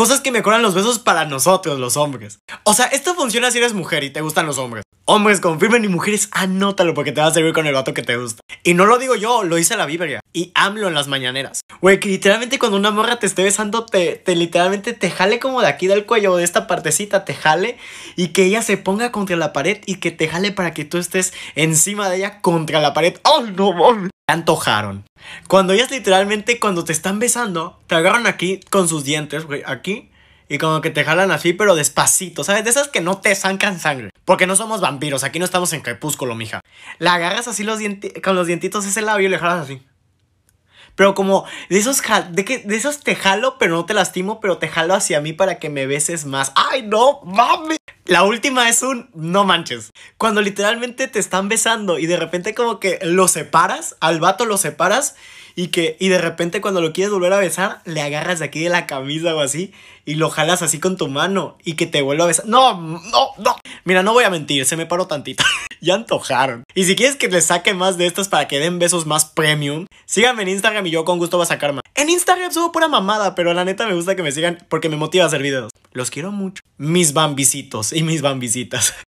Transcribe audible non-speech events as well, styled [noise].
Cosas que mejoran los besos para nosotros, los hombres. O sea, esto funciona si eres mujer y te gustan los hombres. Hombres, confirmen y mujeres, anótalo porque te va a servir con el vato que te gusta. Y no lo digo yo, lo hice la Biblia. Y AMLO en las mañaneras. Güey, que literalmente cuando una morra te esté besando, te, te literalmente te jale como de aquí del cuello, de esta partecita, te jale. Y que ella se ponga contra la pared y que te jale para que tú estés encima de ella contra la pared. ¡Oh, no, mami! antojaron. Cuando ellas literalmente, cuando te están besando, te agarran aquí con sus dientes, aquí. Y como que te jalan así, pero despacito, ¿sabes? De esas que no te zancan sangre. Porque no somos vampiros, aquí no estamos en crepúsculo, mija. La agarras así los con los dientitos ese labio y le jalas así. Pero como de esos, de, que, de esos te jalo, pero no te lastimo, pero te jalo hacia mí para que me beses más. ¡Ay, no! ¡Mami! La última es un no manches. Cuando literalmente te están besando y de repente como que lo separas, al vato lo separas y que y de repente cuando lo quieres volver a besar, le agarras de aquí de la camisa o así y lo jalas así con tu mano y que te vuelva a besar. No, no, no. Mira, no voy a mentir, se me paró tantito. [laughs] ya antojaron. Y si quieres que les saque más de estas para que den besos más premium, síganme en Instagram y yo con gusto voy a sacar más. En Instagram subo pura mamada, pero la neta me gusta que me sigan porque me motiva a hacer videos. Los quiero mucho. Mis bambisitos y mis bambisitas. [laughs]